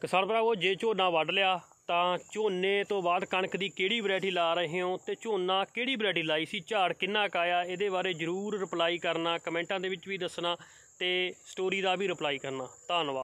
ਕਿਸਾਨ ਉਹ ਜੇ ਝੋਨਾ ਵੱਢ ਲਿਆ ਤਾਂ ਝੋਨੇ ਤੋਂ ਬਾਅਦ ਕਣਕ ਦੀ ਕਿਹੜੀ ਵੈਰਾਈਟੀ ਲਾ ਰਹੇ ਹੋ ਤੇ ਝੋਨਾ ਕਿਹੜੀ ਵੈਰਾਈਟੀ ਲਾਈ ਸੀ ਝਾੜ ਕਿੰਨਾ ਕਾਇਆ ਇਹਦੇ ਬਾਰੇ ਜਰੂਰ ਰਿਪਲਾਈ ਕਰਨਾ ਕਮੈਂਟਾਂ ਦੇ ਵਿੱਚ ਵੀ ਦੱਸਣਾ ਤੇ ਸਟੋਰੀ ਦਾ ਵੀ ਰਿਪਲਾਈ ਕਰਨਾ ਧੰਨਵਾਦ